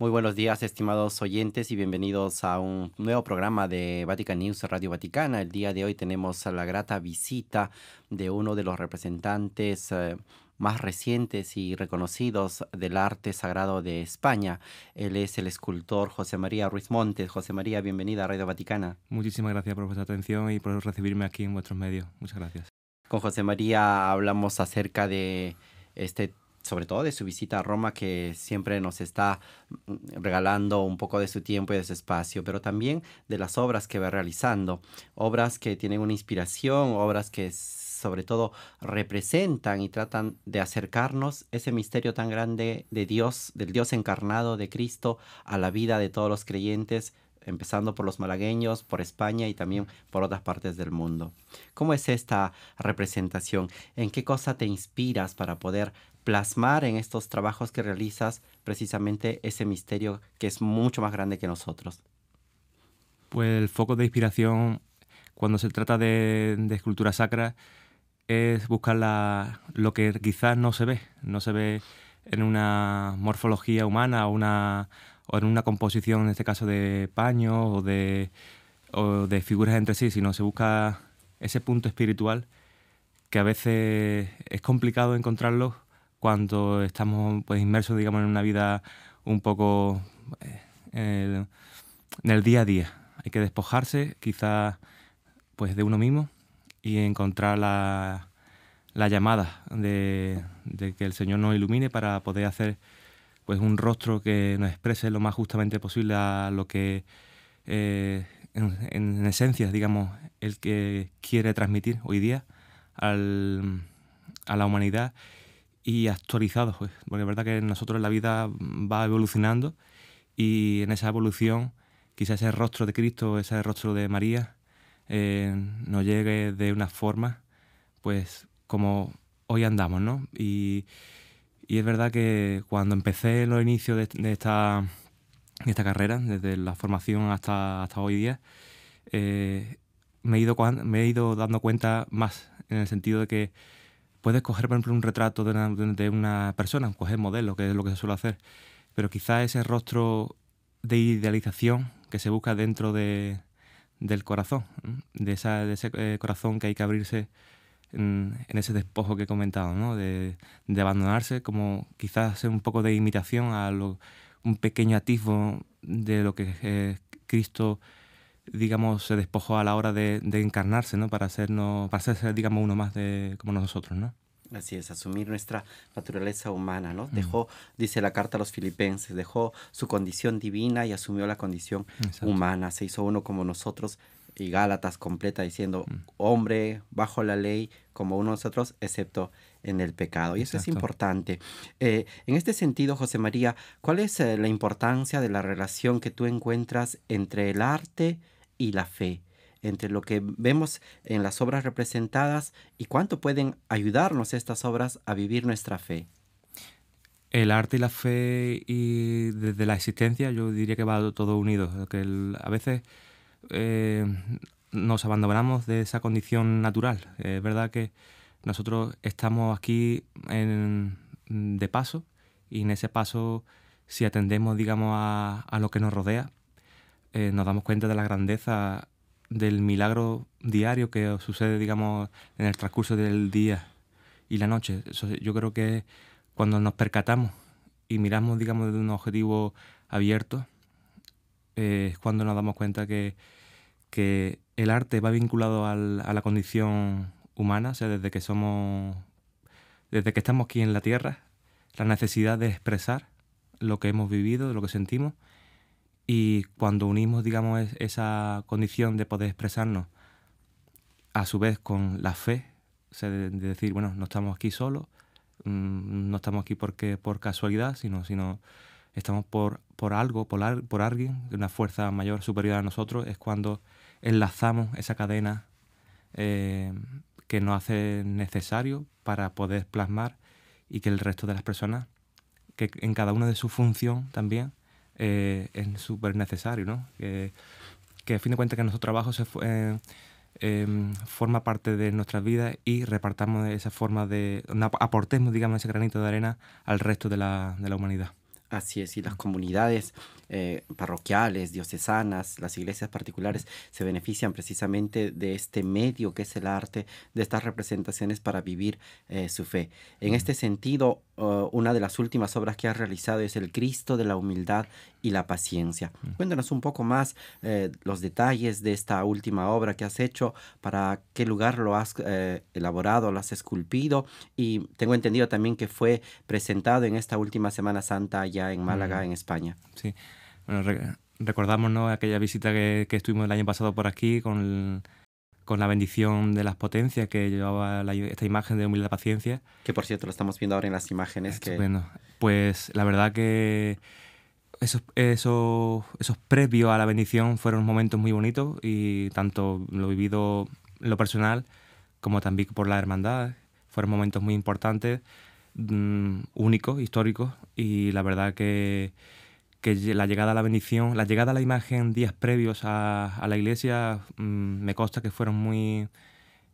Muy buenos días, estimados oyentes, y bienvenidos a un nuevo programa de Vatican News Radio Vaticana. El día de hoy tenemos la grata visita de uno de los representantes eh, más recientes y reconocidos del arte sagrado de España. Él es el escultor José María Ruiz Montes. José María, bienvenida a Radio Vaticana. Muchísimas gracias por vuestra atención y por recibirme aquí en vuestros medios. Muchas gracias. Con José María hablamos acerca de este tema sobre todo de su visita a Roma, que siempre nos está mm, regalando un poco de su tiempo y de su espacio, pero también de las obras que va realizando, obras que tienen una inspiración, obras que sobre todo representan y tratan de acercarnos ese misterio tan grande de Dios, del Dios encarnado, de Cristo, a la vida de todos los creyentes, empezando por los malagueños, por España y también por otras partes del mundo. ¿Cómo es esta representación? ¿En qué cosa te inspiras para poder plasmar en estos trabajos que realizas precisamente ese misterio que es mucho más grande que nosotros? Pues el foco de inspiración cuando se trata de, escultura sacra es buscar lo que quizás no se ve, no se ve en una morfología humana o, en una composición, en este caso, de paños o de, o de figuras entre sí, sino se busca ese punto espiritual que a veces es complicado encontrarlo cuando estamos pues, inmersos, digamos, en una vida un poco eh, en, el, día a día. Hay que despojarse quizás pues, de uno mismo y encontrar la, llamada de, que el Señor nos ilumine para poder hacer pues un rostro que nos exprese lo más justamente posible a lo que eh, en, esencia, digamos, el que quiere transmitir hoy día a la humanidad y actualizados. Pues. Porque es verdad que nosotros la vida va evolucionando y en esa evolución quizás ese rostro de Cristo, ese rostro de María, eh, nos llegue de una forma, pues como hoy andamos, ¿no? Y, y es verdad que cuando empecé los inicios de, esta, de esta carrera, desde la formación hasta, hasta hoy día, eh, me, he ido, me he ido dando cuenta más, en el sentido de que puedes coger, por ejemplo, un retrato de una, de una persona, coger modelo, que es lo que se suele hacer, pero quizás ese rostro de idealización que se busca dentro del corazón, de, esa, ese eh, corazón que hay que abrirse mm, en, ese despojo que he comentado, ¿no? de, abandonarse, como quizás hacer un poco de imitación a un pequeño atisbo de lo que es Cristo digamos, se despojó a la hora de, encarnarse, ¿no? Para hacernos, para ser digamos, uno más de como nosotros, ¿no? Así es, asumir nuestra naturaleza humana, ¿no? Dejó, dice la carta a los filipenses, dejó su condición divina y asumió la condición humana, se hizo uno como nosotros y Gálatas completa diciendo, hombre bajo la ley como uno de nosotros, excepto en el pecado. Y eso es importante. Eh, en este sentido, José María, ¿cuál es eh, la importancia de la relación que tú encuentras entre el arte y la fe, entre lo que vemos en las obras representadas y cuánto pueden ayudarnos estas obras a vivir nuestra fe. El arte y la fe y desde la existencia yo diría que va todo unido, que a veces eh, nos abandonamos de esa condición natural. Es verdad que nosotros estamos aquí en, de paso y en ese paso si atendemos digamos a, a lo que nos rodea eh, nos damos cuenta de la grandeza del milagro diario que sucede, digamos, en el transcurso del día y la noche. yo creo que cuando nos percatamos y miramos, digamos, desde un objetivo abierto, eh, es cuando nos damos cuenta que, que el arte va vinculado a la condición humana, sea, desde que somos, desde que estamos aquí en la Tierra, la necesidad de expresar lo que hemos vivido, lo que sentimos, y cuando unimos, digamos, esa condición de poder expresarnos, a su vez con la fe, de, decir, bueno, no estamos aquí solos, mm, no estamos aquí porque por casualidad, sino, estamos por, por algo, por, por alguien, una fuerza mayor, superior a nosotros, es cuando enlazamos esa cadena eh, que nos hace necesario para poder plasmar y que el resto de las personas, que en cada una de su función también, eh, es súper necesario, ¿no? que a fin de cuentas que nuestro trabajo se, eh, em, forma parte de nuestras vidas y repartamos esa forma de, aportemos, digamos, ese granito de arena al resto de la, de la humanidad. Así es, y las comunidades eh, parroquiales, diocesanas, las iglesias particulares se benefician precisamente de este medio que es el arte, de estas representaciones para vivir su fe. En este sentido, eh, una de las últimas obras que has realizado es El Cristo de la Humildad y la Paciencia. Mm. Cuéntanos un poco más eh, los detalles de esta última obra que has hecho, para qué lugar lo has eh, elaborado, lo has esculpido y tengo entendido también que fue presentado en esta última Semana Santa allá en Málaga, mm. en España. Sí, bueno, recordamos ¿no? aquella visita que, que, estuvimos el año pasado por aquí con con la bendición de las potencias que llevaba esta imagen de humilde paciencia. Que por cierto, lo estamos viendo ahora en las imágenes. que... Pues la verdad que esos, esos, esos previos a la bendición fueron momentos muy bonitos y tanto lo vivido lo personal como también por la hermandad. Fueron momentos muy importantes, mm, únicos, históricos y la verdad que que la llegada a la bendición, la llegada a la imagen días previos a, la iglesia mm, me consta que fueron muy,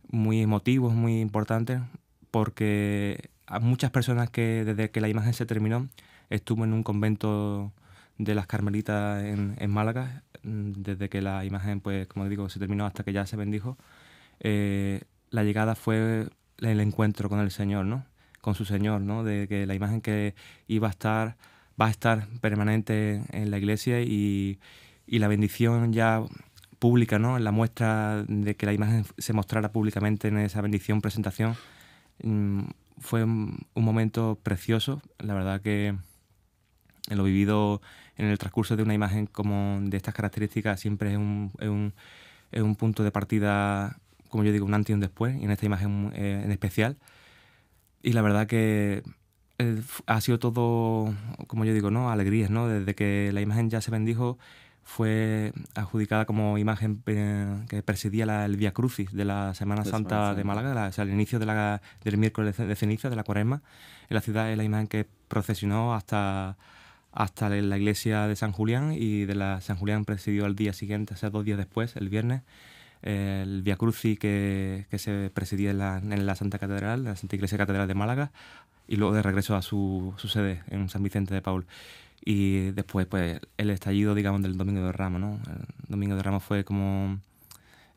muy emotivos, muy importantes, porque a muchas personas que desde que la imagen se terminó estuvo en un convento de las Carmelitas en, Málaga, mm, desde que la imagen, pues como digo, se terminó hasta que ya se bendijo, eh, la llegada fue el encuentro con el Señor, ¿no? Con su Señor, ¿no? De que la imagen que iba a estar va a estar permanente en la iglesia y, la bendición ya pública, ¿no? La muestra de que la imagen se mostrara públicamente en esa bendición, presentación, mm, fue un, momento precioso. La verdad que lo vivido en el transcurso de una imagen como de estas características siempre es un, punto de partida, como yo digo, un antes y un después, y en esta imagen eh, en especial. Y la verdad que ha sido todo, como yo digo, ¿no? Alegrías, ¿no? Desde que la imagen ya se bendijo, fue adjudicada como imagen eh, que presidía la, el Via Crucis de la Semana Santa, de Málaga, al inicio de del miércoles de ceniza, de la cuaresma. En la ciudad es la imagen que procesionó hasta, hasta la iglesia de San Julián y de la San Julián presidió al día siguiente, o sea, dos días después, el viernes, el Via Crucis que, se presidía en la, Santa Catedral, la Santa Iglesia Catedral de Málaga, y luego de regreso a su, su sede en San Vicente de Paul. Y después, pues, el estallido, digamos, del Domingo de Ramos, ¿no? El Domingo de Ramos fue como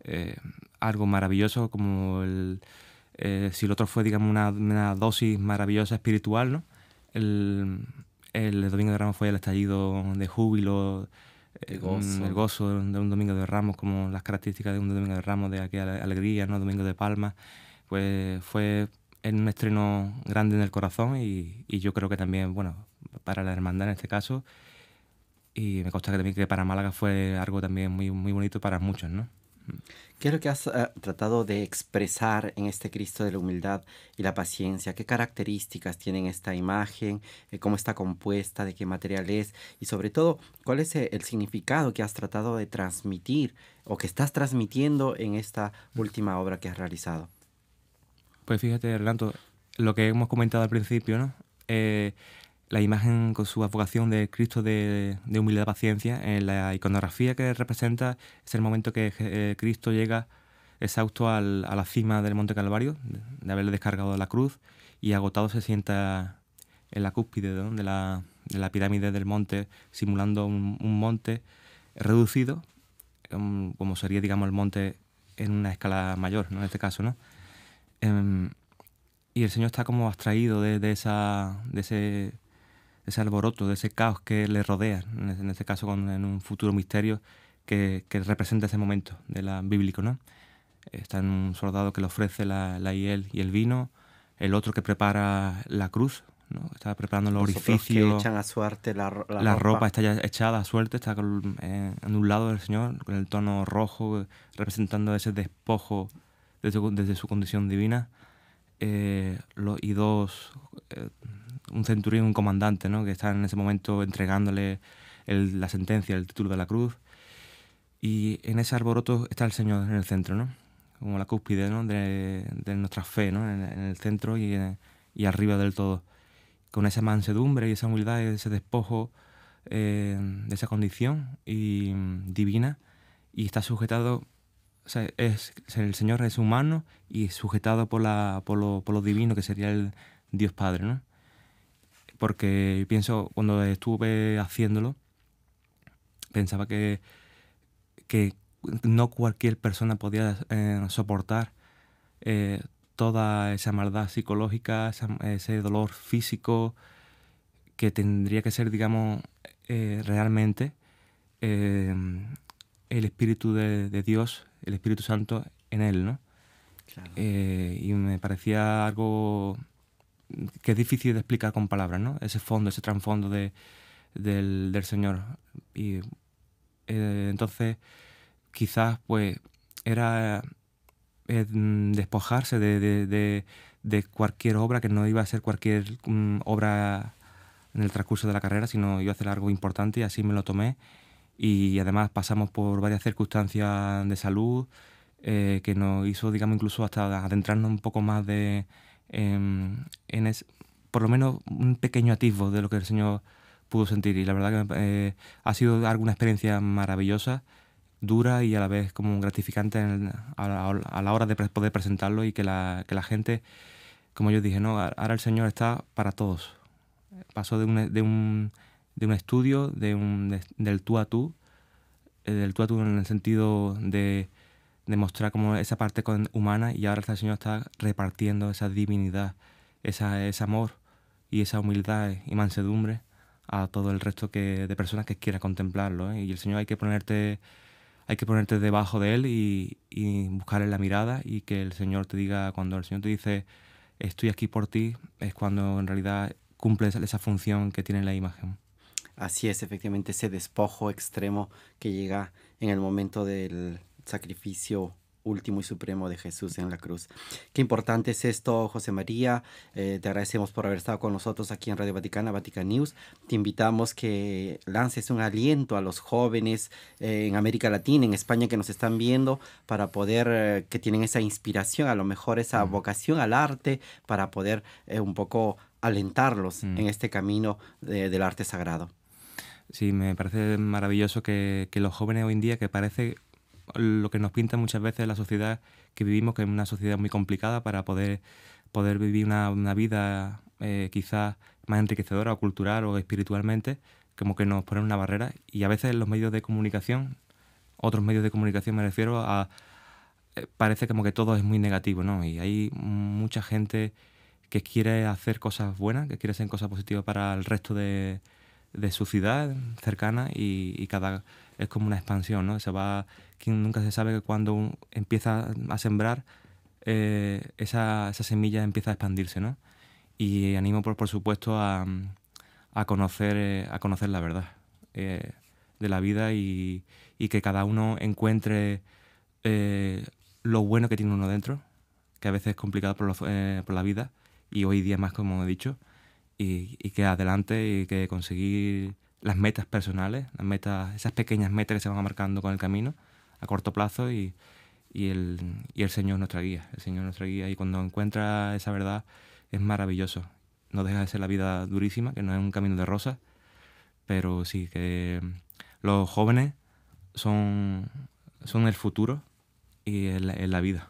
eh, algo maravilloso, como el, eh, si el otro fue, digamos, una, dosis maravillosa espiritual, ¿no? El, Domingo de Ramos fue el estallido de júbilo, el eh, gozo. el gozo. de un Domingo de Ramos, como las características de un Domingo de Ramos, de aquella alegría, ¿no? Domingo de Palma, pues fue es un estreno grande en el corazón y, yo creo que también, bueno, para la hermandad en este caso, y me consta que también que para Málaga fue algo también muy, muy bonito para muchos, ¿no? ¿Qué es lo que has eh, tratado de expresar en este Cristo de la humildad y la paciencia? ¿Qué características tienen esta imagen? Eh, ¿Cómo está compuesta? ¿De qué material es? Y sobre todo, ¿cuál es eh, el significado que has tratado de transmitir o que estás transmitiendo en esta mm. última obra que has realizado? Pues fíjate, Renato, lo que hemos comentado al principio, eh, la imagen con su advocación de Cristo de, humildad y paciencia, en eh, la iconografía que representa es el momento que eh, Cristo llega exhausto a la cima del Monte Calvario, de, haberle descargado la cruz, y agotado se sienta en la cúspide de, la, pirámide del monte, simulando un, monte reducido, em, como sería, digamos, el monte en una escala mayor, ¿no? en este caso, ¿no? Em, y el Señor está como abstraído de, esa, de ese, alboroto, de ese caos que le rodea, en este caso en un futuro misterio que, representa ese momento de la, bíblico. ¿no? Está en un soldado que le ofrece la, hiel y el vino, el otro que prepara la cruz, ¿no? está preparando el orificio, la, ropa. está ya echada a suerte, está eh, en un lado del Señor, con el tono rojo, representando ese despojo desde, su condición divina, eh, y dos, eh, un centurión, un comandante, ¿no? que está en ese momento entregándole la sentencia, el título de la cruz. Y en ese arboroto está el Señor en el centro, ¿no? como la cúspide ¿no? de, de, nuestra fe, ¿no? en, el centro y, eh, y, arriba del todo. Con esa mansedumbre y esa humildad y ese despojo de esa condición y, mm, divina, y está sujetado es, el Señor es humano y sujetado por, la, por, lo, divino, que sería el Dios Padre, Porque pienso, cuando estuve haciéndolo, pensaba que, que no cualquier persona podía eh, soportar eh, toda esa maldad psicológica, ese dolor físico que tendría que ser, digamos, eh, realmente el Espíritu de, Dios, el Espíritu Santo en él, ¿no? Eh, y me parecía algo que es difícil de explicar con palabras, ¿no? Ese fondo, ese trasfondo del, Señor. Y eh, entonces, quizás, pues, era eh, despojarse de, cualquier obra, que no iba a ser cualquier mm, obra en el transcurso de la carrera, sino iba a hacer algo importante y así me lo tomé y además pasamos por varias circunstancias de salud eh, que nos hizo, digamos, incluso hasta adentrarnos un poco más de, em, en, por lo menos un pequeño atisbo de lo que el Señor pudo sentir. Y la verdad que eh, ha sido alguna experiencia maravillosa, dura y a la vez como gratificante a, la, hora de poder presentarlo y que la, que la, gente, como yo dije, no, ahora el Señor está para todos. Pasó de un de un estudio, de un, del tú a tú, eh, del tú a tú en el sentido de, mostrar como esa parte humana y ahora el este Señor está repartiendo esa divinidad, esa, ese amor y esa humildad y mansedumbre a todo el resto que, de personas que quiera contemplarlo. ¿eh? Y el Señor hay que ponerte hay que ponerte debajo de él y, y, buscarle la mirada y que el Señor te diga, cuando el Señor te dice, estoy aquí por ti, es cuando en realidad cumple esa función que tiene la imagen. Así es, efectivamente, ese despojo extremo que llega en el momento del sacrificio último y supremo de Jesús en la cruz. Qué importante es esto, José María. Eh, te agradecemos por haber estado con nosotros aquí en Radio Vaticana, Vatican News. Te invitamos que lances un aliento a los jóvenes eh, en América Latina, en España, que nos están viendo, para poder, eh, que tienen esa inspiración, a lo mejor esa mm. vocación al arte, para poder un poco alentarlos mm. en este camino del arte sagrado. Sí, me parece maravilloso que, los jóvenes hoy en día, que parece lo que nos pinta muchas veces la sociedad que vivimos, que es una sociedad muy complicada para poder, poder vivir una, vida eh, quizás más enriquecedora o cultural o espiritualmente, como que nos ponen una barrera. Y a veces los medios de comunicación, otros medios de comunicación me refiero a, eh, parece como que todo es muy negativo, ¿no? Y hay mucha gente que quiere hacer cosas buenas, que quiere hacer cosas positivas para el resto de, de su ciudad cercana y, cada es como una expansión, ¿no? Se va, nunca se sabe que cuando empieza a sembrar eh, esa, semilla empieza a expandirse, ¿no? Y animo por, supuesto a, a conocer eh, a conocer la verdad eh, de la vida y, que cada uno encuentre lo bueno que tiene uno dentro, que a veces es complicado por, por la vida y hoy día más como he dicho y, que adelante y que conseguir las metas personales, las metas, esas pequeñas metas que se van marcando con el camino a corto plazo y, y, el, Señor es nuestra guía, el Señor nuestra guía y cuando encuentra esa verdad es maravilloso. No deja de ser la vida durísima, que no es un camino de rosas, pero sí que los jóvenes son, son el futuro y la vida.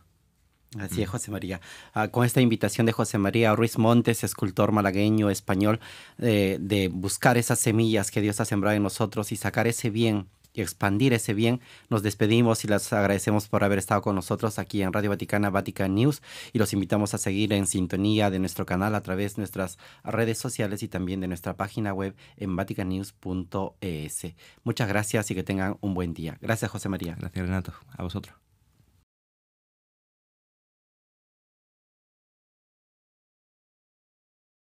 Así es, José María. Ah, con esta invitación de José María Ruiz Montes, escultor malagueño español, de buscar esas semillas que Dios ha sembrado en nosotros y sacar ese bien y expandir ese bien. Nos despedimos y las agradecemos por haber estado con nosotros aquí en Radio Vaticana, Vatican News, y los invitamos a seguir en sintonía de nuestro canal a través de nuestras redes sociales y también de nuestra página web en vaticannews.es. Muchas gracias y que tengan un buen día. Gracias, José María. Gracias, Renato. A vosotros.